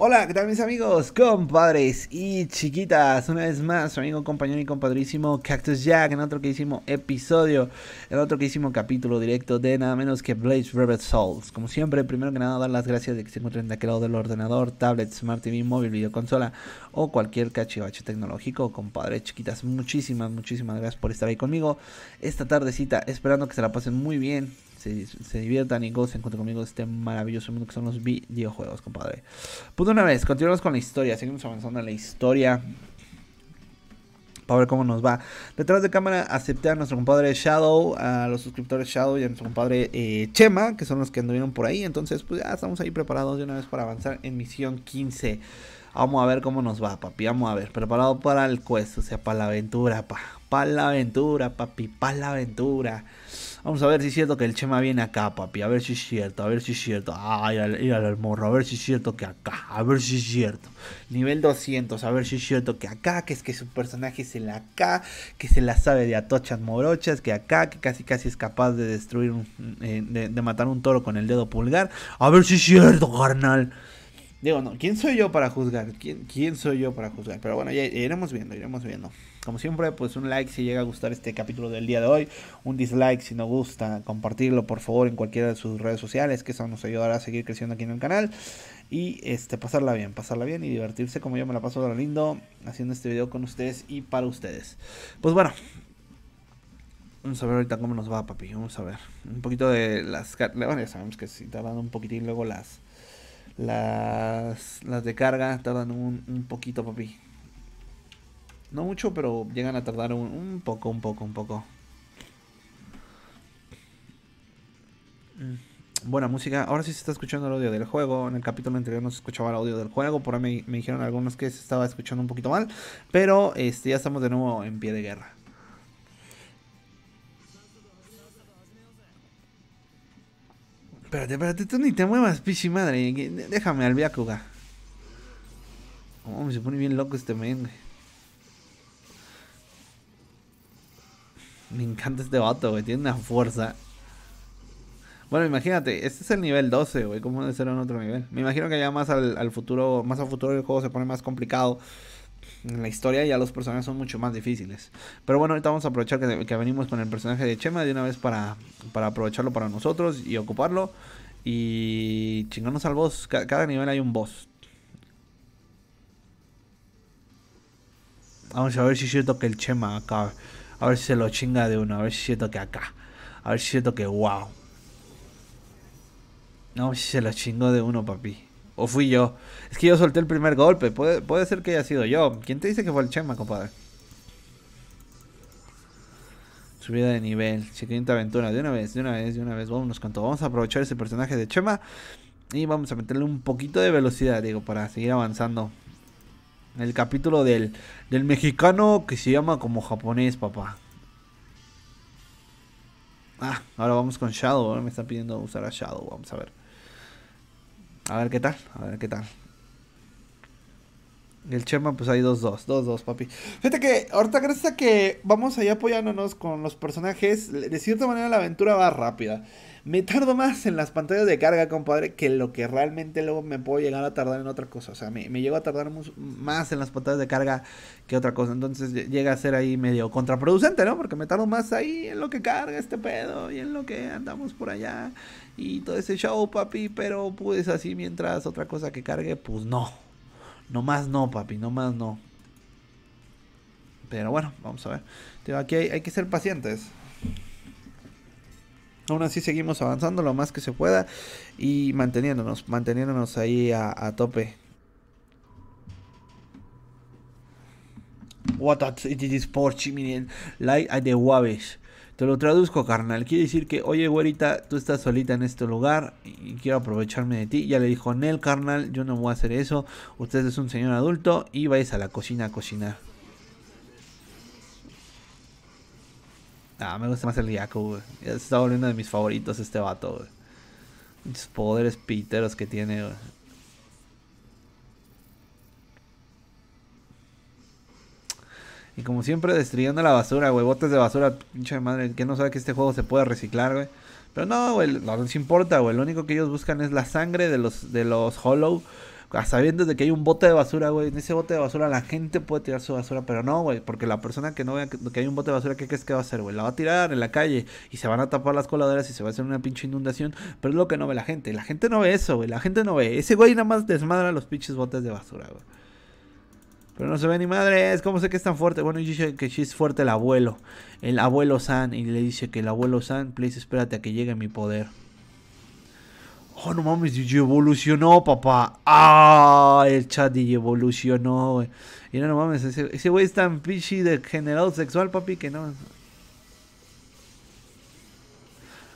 Hola, ¿qué tal mis amigos, compadres y chiquitas? Una vez más, amigo, compañero y compadrísimo Cactus Jack en otro que hicimos episodio, en otro que hicimos capítulo directo de nada menos que Blaze Rebel Souls. Como siempre, primero que nada, dar las gracias de que se encuentren de aquel lado del ordenador, tablet, smart TV, móvil, videoconsola o cualquier cachivache tecnológico. Compadres, chiquitas, muchísimas, muchísimas gracias por estar ahí conmigo esta tardecita, esperando que se la pasen muy bien, se, diviertan y gocen junto conmigo este maravilloso mundo que son los videojuegos, compadre. Pues de una vez, continuamos con la historia, seguimos avanzando en la historia para ver cómo nos va. Detrás de cámara acepté a nuestro compadre Shadow, a los suscriptores Shadow y a nuestro compadre eh, Chema, que son los que anduvieron por ahí. Entonces, pues ya estamos ahí preparados de una vez para avanzar en misión 15. Vamos a ver cómo nos va, papi. Vamos a ver. Preparado para el quest, o sea, para la aventura, pa. Para la aventura, papi. Para la aventura. Vamos a ver si es cierto que el Chema viene acá, papi. A ver si es cierto, a ver si es cierto. Ay, ir al morro, a ver si es cierto que acá. A ver si es cierto. Nivel 200, a ver si es cierto que acá. Que es que su personaje es el acá. Que se la sabe de atochas morochas. Que acá, que casi casi es capaz de destruir, eh, de, matar un toro con el dedo pulgar. A ver si es cierto, carnal. Digo, no, ¿quién soy yo para juzgar? ¿Quién, quién soy yo para juzgar? Pero bueno, ya iremos viendo, iremos viendo como siempre, pues un like si llega a gustar este capítulo del día de hoy, un dislike si no gusta, compartirlo por favor en cualquiera de sus redes sociales, que eso nos ayudará a seguir creciendo aquí en el canal. Y este, pasarla bien, pasarla bien y divertirse como yo me la paso de lo lindo haciendo este video con ustedes y para ustedes. Pues bueno, Vamos a ver ahorita cómo nos va, papi. Vamos a ver. Un poquito de las... Bueno, ya sabemos que si tardan un poquitín. Luego las... Las, las de carga tardan un poquito, papi. No mucho, pero llegan a tardar un, poco, un poco, un poco. Mm. Buena música. Ahora sí se está escuchando el audio del juego. En el capítulo anterior no se escuchaba el audio del juego. Por ahí me, dijeron algunos que se estaba escuchando un poquito mal. Pero este, ya estamos de nuevo en pie de guerra. Espérate, espérate, tú ni te muevas, pichi madre. Déjame al viacuga Oh, me se pone bien loco este men, me encanta este vato, güey. Tiene una fuerza. Bueno, imagínate, este es el nivel 12, güey. ¿Cómo de ser en otro nivel? Me imagino que ya más al, futuro, más al futuro el juego se pone más complicado. En la historia ya los personajes son mucho más difíciles. Pero bueno, ahorita vamos a aprovechar que, venimos con el personaje de Chema de una vez para, para aprovecharlo para nosotros y ocuparlo. Y chingarnos al boss. Cada, nivel hay un boss. Vamos a ver si es cierto que el Chema acá a ver si se lo chinga de uno. A ver si siento que acá. A ver si siento que wow. No, si se lo chingó de uno, papi. O fui yo. Es que yo solté el primer golpe. Puede, ser que haya sido yo. ¿Quién te dice que fue el Chema, compadre? subida de nivel, siguiente aventura, de una vez, de una vez, de una vez, Vamos con todo. Vamos a aprovechar ese personaje de Chema y vamos a meterle un poquito de velocidad, digo, para seguir avanzando. El capítulo del, mexicano que se llama como japonés, papá. Ah, ahora vamos con Shadow. me está pidiendo usar a Shadow. Vamos a ver. A ver qué tal. A ver qué tal. El Chema, pues hay 2 Dos, dos, dos, papi. Fíjate que ahorita, gracias a que vamos ahí apoyándonos con los personajes, de cierta manera la aventura va rápida me tardo más en las pantallas de carga, compadre, que lo que realmente luego me puedo llegar a tardar en otra cosa. O sea, me, llego a tardar más en las pantallas de carga que otra cosa. Entonces llega a ser ahí medio contraproducente, ¿no? Porque me tardo más ahí en lo que carga este pedo y en lo que andamos por allá y todo ese show, papi. Pero pues así mientras otra cosa que cargue, pues no. No más no, papi, no más no. Pero bueno, vamos a ver. Aquí hay que ser pacientes. Aún así seguimos avanzando lo más que se pueda y manteniéndonos, manteniéndonos ahí a, tope. What it is light the Te lo traduzco, carnal. Quiere decir que, oye, güerita, tú estás solita en este lugar y quiero aprovecharme de ti. Ya le dijo, Nel, carnal, yo no voy a hacer eso. Usted es un señor adulto y vais a la cocina a cocinar. Ah, me gusta más el Yaku, güey. Se está volviendo de mis favoritos este vato, güey. Los poderes piteros que tiene, güey. Y como siempre, destruyendo la basura, güey. Botes de basura, pinche madre. Que no sabe que este juego se puede reciclar, güey. Pero no, güey. No les importa, güey. Lo único que ellos buscan es la sangre de los, de los Hollow sabiendo desde que hay un bote de basura, güey, en ese bote de basura la gente puede tirar su basura, pero no, güey, porque la persona que no vea que, hay un bote de basura, ¿qué es que va a hacer, güey? La va a tirar en la calle y se van a tapar las coladeras y se va a hacer una pinche inundación, pero es lo que no ve la gente. La gente no ve eso, güey, la gente no ve. Ese güey nada más desmadra los pinches botes de basura, güey. Pero no se ve ni madres, ¿cómo sé que es tan fuerte? Bueno, dice que sí es fuerte el abuelo, el abuelo San, y le dice que el abuelo San, please, espérate a que llegue mi poder. Oh, no mames, DJ evolucionó, papá. Ah, el chat DJ evolucionó, güey. Y no, no mames, ese, ese güey es tan pichi de generado sexual, papi, que no.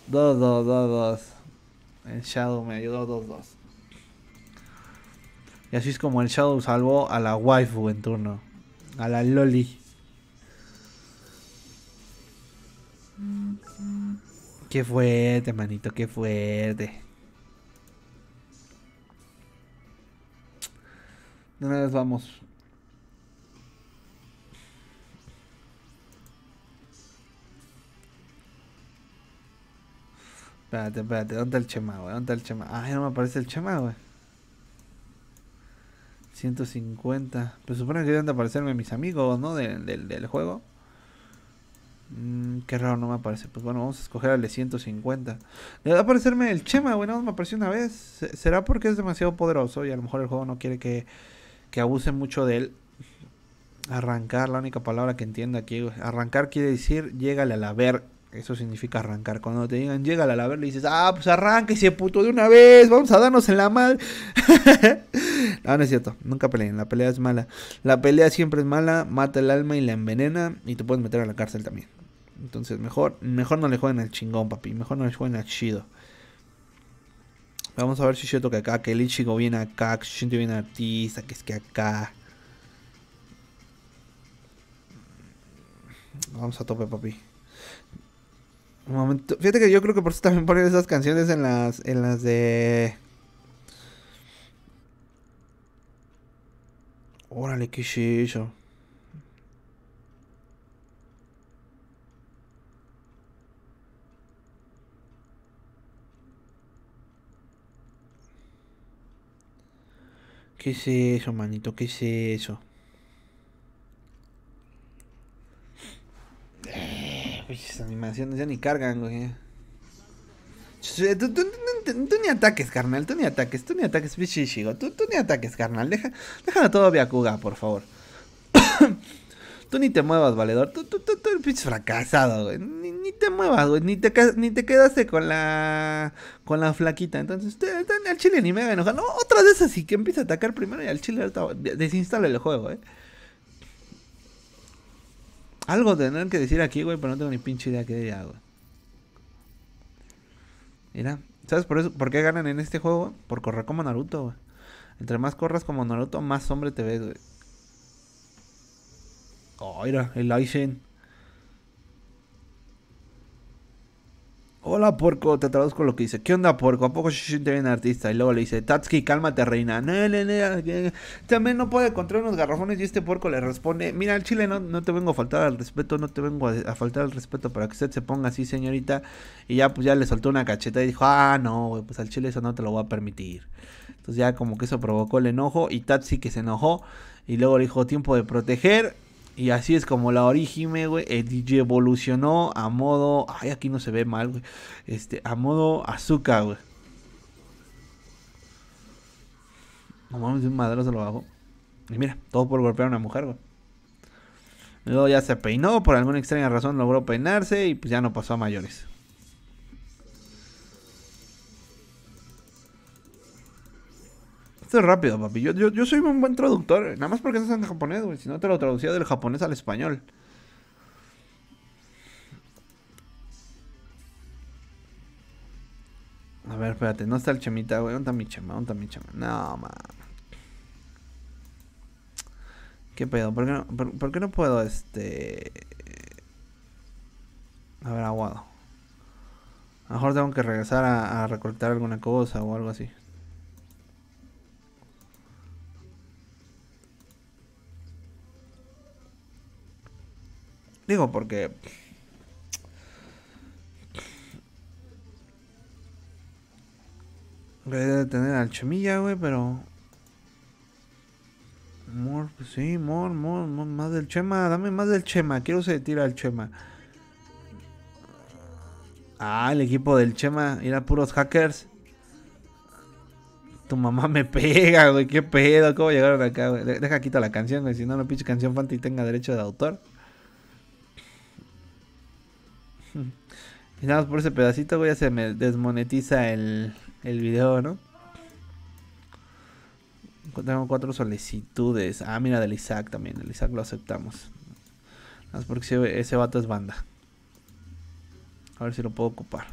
Dos, dos, dos, dos. El Shadow me ayudó, dos, dos. Y así es como el Shadow salvó a la waifu en turno. A la loli. Qué fuerte, manito, qué fuerte. De una vez vamos. Espérate, espérate, ¿dónde está el Chema, güey? ¿Dónde está el Chema? Ay, ah, no me aparece el Chema, güey. 150. Pues supone que deben de aparecerme mis amigos, ¿no? del juego. Mm, qué raro, no me aparece. Pues bueno, vamos a escoger al de 150. Debe aparecerme el Chema, güey. No me apareció una vez. ¿Será porque es demasiado poderoso y a lo mejor el juego no quiere que que abuse mucho de él. Arrancar, la única palabra que entiendo aquí, arrancar quiere decir llégale a la ver. Eso significa arrancar. Cuando te digan llégale a la ver, le dices, ah, pues arranca ese puto de una vez, vamos a darnos en la madre. no, no es cierto, nunca peleen, la pelea es mala. La pelea siempre es mala, mata el alma y la envenena y te puedes meter a la cárcel también. Entonces, mejor, mejor no le jueguen al chingón, papi, mejor no le jueguen al chido. Vamos a ver si yo toca acá, que el Ichigo viene acá, que Shinto viene a que es que acá. Vamos a tope, papi. Un momento. Fíjate que yo creo que por eso también ponen esas canciones en las, en las de... Órale, qué shisho ¿Qué es eso, manito? ¿Qué es eso? Piches, eh, animaciones ya ni cargan, güey. Eh, tú, ni ataques, carnal. Tú ni ataques, tú ni ataques, pichichigo. Tú, ni ataques, carnal. Deja, déjalo todo a cuga, por favor. tú ni te muevas, valedor. Tú, tú, tú, pich fracasado, güey. Ni, te muevas, güey. Ni te, ni te quedaste con la con la flaquita. Entonces, al chile ni me a enojar. No, otras de esas que empieza a atacar primero y al chile desinstale el juego, eh. Algo tendrán que decir aquí, güey, pero no tengo ni pinche idea qué diría, güey. Mira, ¿sabes por, eso, por qué ganan en este juego? Por correr como Naruto, güey. Entre más corras como Naruto, más hombre te ves, güey. Oh, mira, el Aishen. Hola porco, te traduzco lo que dice. ¿Qué onda porco? ¿A poco se te artista? Y luego le dice, Tatsuki, cálmate reina. También no puede encontrar unos garrafones y este porco le responde, mira al chile no, te vengo a faltar al respeto, no te vengo a, faltar al respeto para que usted se ponga así señorita. Y ya pues ya le soltó una cacheta y dijo, ah no, pues al chile eso no te lo voy a permitir. Entonces ya como que eso provocó el enojo y Tatsuki que se enojó. Y luego le dijo, tiempo de proteger. Y así es como la origime, güey, evolucionó a modo... Ay, aquí no se ve mal, güey. Este, a modo azúcar, güey. Vamos meter un madrazo lo bajo. Y mira, todo por golpear a una mujer, güey. Luego ya se peinó, por alguna extraña razón logró peinarse y pues ya no pasó a mayores. rápido, papi. Yo, soy un buen traductor. Nada más porque estás en japonés, güey. Si no, te lo traducía del japonés al español. A ver, espérate. No está el chemita, güey. ¿Dónde mi chema? mi No, man. ¿Qué pedo? ¿Por qué no, puedo, este... A ver, aguado. A lo mejor tengo que regresar a, recortar alguna cosa o algo así. Digo, porque... a tener al chemilla, güey, pero... More, pues sí, more, más del chema, dame más del chema, quiero se tira al chema. Ah, el equipo del chema, ir a puros hackers. Tu mamá me pega, güey, qué pedo, cómo llegaron acá, güey. Deja quita la canción, güey, si no, no pinche canción y tenga derecho de autor. Y nada más por ese pedacito, voy a se me desmonetiza el, el video, ¿no? Tengo cuatro solicitudes. Ah, mira, del Isaac también. El Isaac lo aceptamos. Nada más porque ese, vato es banda. A ver si lo puedo ocupar.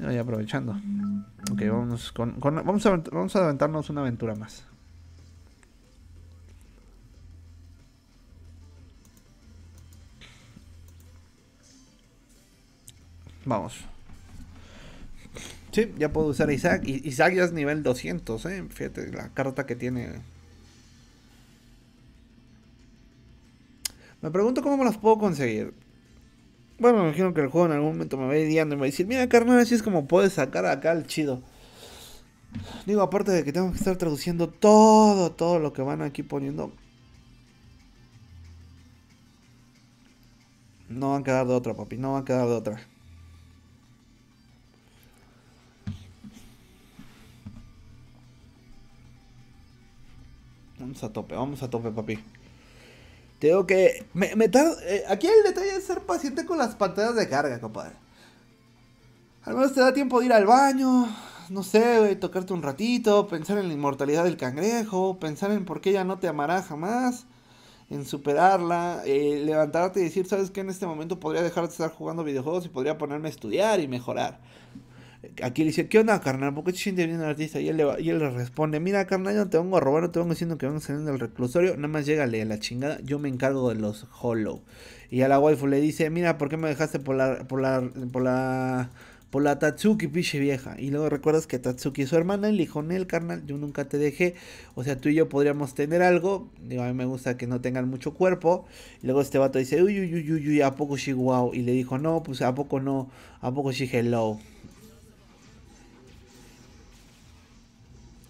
Y aprovechando. Ok, vamos, vamos, a, vamos a aventarnos una aventura más. Vamos. Sí, ya puedo usar a Isaac. Isaac ya es nivel 200, ¿eh? Fíjate la carta que tiene. Me pregunto cómo me las puedo conseguir. Bueno, me imagino que el juego en algún momento me va a y me va a decir, mira carnal, así es como puedes sacar acá el chido. Digo, aparte de que tengo que estar traduciendo todo, todo lo que van aquí poniendo. No va a quedar de otra, papi, no va a quedar de otra. Vamos a tope, vamos a tope, papi. Tengo que. Me, eh, aquí el detalle es ser paciente con las pantallas de carga, compadre. Al menos te da tiempo de ir al baño, no sé, tocarte un ratito, pensar en la inmortalidad del cangrejo, pensar en por qué ella no te amará jamás, en superarla, eh, levantarte y decir, ¿sabes qué? En este momento podría dejar de estar jugando videojuegos y podría ponerme a estudiar y mejorar. Aquí le dice, ¿qué onda, carnal? ¿Por qué te sientes bien artista? Y él, le responde, mira, carnal, yo no te vengo a robar, no te vengo diciendo que vengo saliendo del reclusorio, nada más llégale a la chingada, yo me encargo de los hollow. Y a la waifu le dice, mira, ¿por qué me dejaste por la, por la, por la, por la Tatsuki, piche vieja? Y luego recuerdas que Tatsuki es su hermana, y le dijo, Nel, carnal, yo nunca te dejé, o sea, tú y yo podríamos tener algo, digo, a mí me gusta que no tengan mucho cuerpo. Y luego este vato dice, uy, uy, uy, uy, uy ¿a poco sí wow? Y le dijo, no, pues, ¿a poco no? ¿A poco sí hello?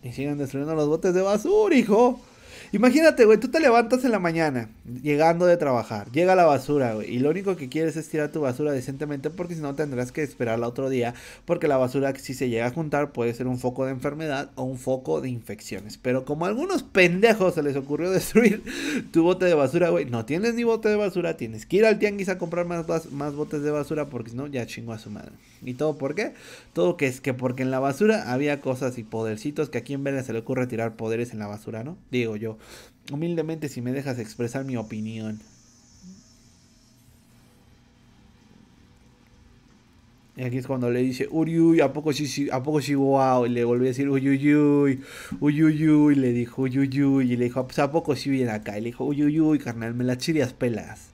Y sigan destruyendo los botes de basura, hijo. Imagínate, güey, tú te levantas en la mañana, llegando de trabajar, llega la basura, güey, y lo único que quieres es tirar tu basura decentemente porque si no tendrás que esperarla otro día, porque la basura si se llega a juntar puede ser un foco de enfermedad o un foco de infecciones. Pero como a algunos pendejos se les ocurrió destruir tu bote de basura, güey, no tienes ni bote de basura, tienes que ir al tianguis a comprar más, más botes de basura porque si no ya chingo a su madre. ¿Y todo por qué? Todo que es que porque en la basura había cosas y podercitos que aquí en Vene se le ocurre tirar poderes en la basura, ¿no? Digo yo humildemente si me dejas expresar mi opinión. Y aquí es cuando le dice, uy, ¿a poco sí, sí, a poco sí, wow? Y le volvió a decir, uy, uy, uy, Le dijo, uy, Y le dijo, ah, pues, ¿a poco sí viene acá? Y le dijo, uy, carnal, me las chirias pelas.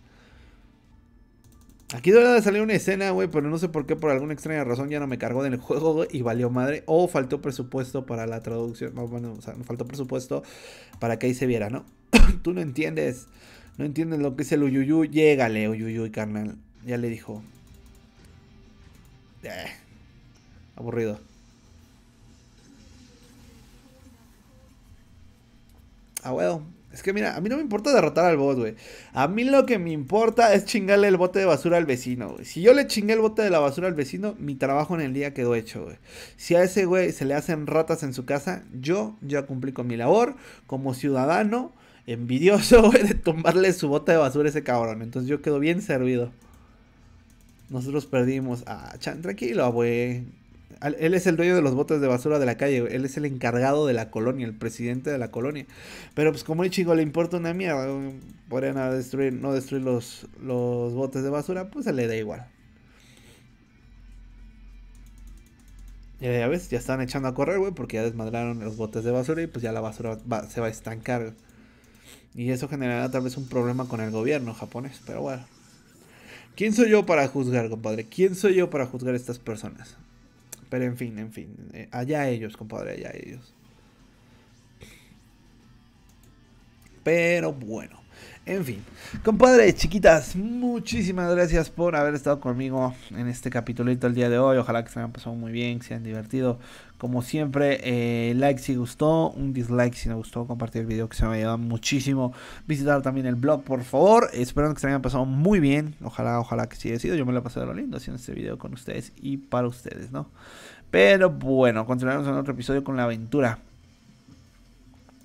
Aquí de de salir una escena, güey, pero no sé por qué, por alguna extraña razón ya no me cargó del juego y valió madre. O faltó presupuesto para la traducción. No, bueno, o sea, faltó presupuesto para que ahí se viera, ¿no? Tú no entiendes. No entiendes lo que es el Uyuyu. Llégale, y carnal. Ya le dijo. aburrido. Ah, bueno. Es que mira, a mí no me importa derrotar al bot, güey. A mí lo que me importa es chingarle el bote de basura al vecino, güey. Si yo le chingué el bote de la basura al vecino, mi trabajo en el día quedó hecho, güey. Si a ese güey se le hacen ratas en su casa, yo ya cumplí con mi labor como ciudadano envidioso, güey, de tomarle su bote de basura a ese cabrón. Entonces yo quedo bien servido. Nosotros perdimos. a... Ah, chan, tranquilo, güey. Él es el dueño de los botes de basura de la calle, Él es el encargado de la colonia, el presidente de la colonia. Pero pues como el chico le importa una mierda, podrían no destruir, no destruir los, botes de basura, pues se le da igual. Ya, ya ves, ya están echando a correr, güey, porque ya desmadraron los botes de basura y pues ya la basura se va a estancar. Y eso generará tal vez un problema con el gobierno japonés, pero bueno. ¿Quién soy yo para juzgar, compadre? ¿Quién soy yo para juzgar a estas personas? Pero en fin, en fin. Eh, allá ellos, compadre, allá ellos. Pero bueno. En fin, compadre, chiquitas, muchísimas gracias por haber estado conmigo en este capítulo el día de hoy. Ojalá que se hayan pasado muy bien, que se hayan divertido. Como siempre, eh, like si gustó, un dislike si no gustó, compartir el video que se me ha ayudado muchísimo. Visitar también el blog, por favor. espero que se hayan pasado muy bien. Ojalá, ojalá que sí haya sido. Yo me lo he pasado lo lindo haciendo este video con ustedes y para ustedes, ¿no? Pero bueno, continuaremos en otro episodio con la aventura.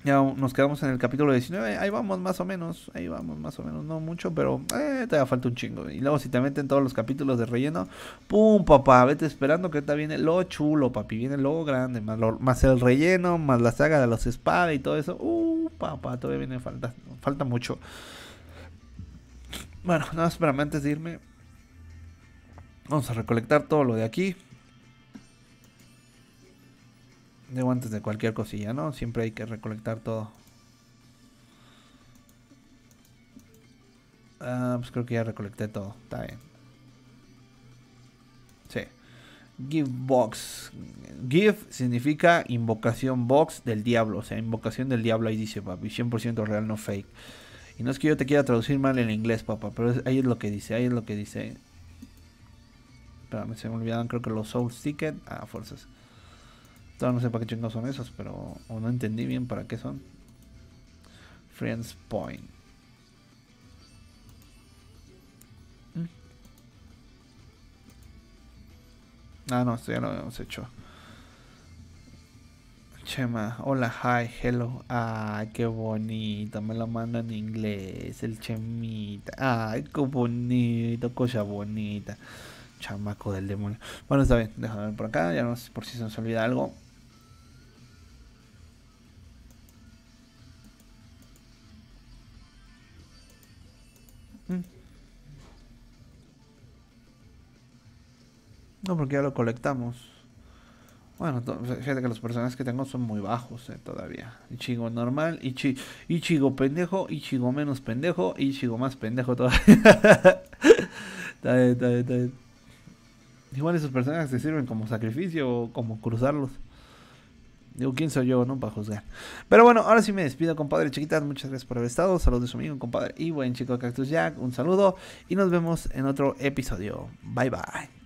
Ya nos quedamos en el capítulo 19. Ahí vamos más o menos. Ahí vamos más o menos. No mucho, pero eh, te falta un chingo. Y luego si te meten todos los capítulos de relleno. ¡Pum, papá! Vete esperando que ahorita viene lo chulo, papi. Viene lo grande. Más, el relleno, más la saga de los espadas y todo eso. ¡Uh, papá! Todavía viene falta, falta mucho. Bueno, nada, no, espérame antes de irme. Vamos a recolectar todo lo de aquí de guantes de cualquier cosilla, ¿no? Siempre hay que recolectar todo. Ah, pues creo que ya recolecté todo. Está bien. Sí. Give box. Give significa invocación box del diablo. O sea, invocación del diablo ahí dice, papi. 100% real, no fake. Y no es que yo te quiera traducir mal en inglés, papá. Pero ahí es lo que dice. Ahí es lo que dice. me se me olvidaron creo que los soul ticket. Ah, fuerzas. Todavía no sé para qué chingados son esos, pero. no entendí bien para qué son. Friends Point. Mm. Ah, no, esto ya lo habíamos hecho. Chema, hola, hi, hello. Ay, qué bonito, me lo manda en inglés, el Chemita. Ay, qué bonito, cosa bonita. Chamaco del demonio. Bueno, está bien, déjame ver por acá, ya no sé por si se nos olvida algo. porque ya lo colectamos. Bueno, fíjate que los personajes que tengo son muy bajos eh, todavía. Ichigo normal, Ichigo pendejo, Ichigo menos pendejo, Ichigo más pendejo todavía. Igual esos personajes te sirven como sacrificio o como cruzarlos. Digo, ¿quién soy yo, no? Para juzgar. Pero bueno, ahora sí me despido, compadre chiquitas. Muchas gracias por haber estado. Saludos de su amigo, compadre. Y buen chico Cactus Jack. Un saludo. Y nos vemos en otro episodio. Bye, bye.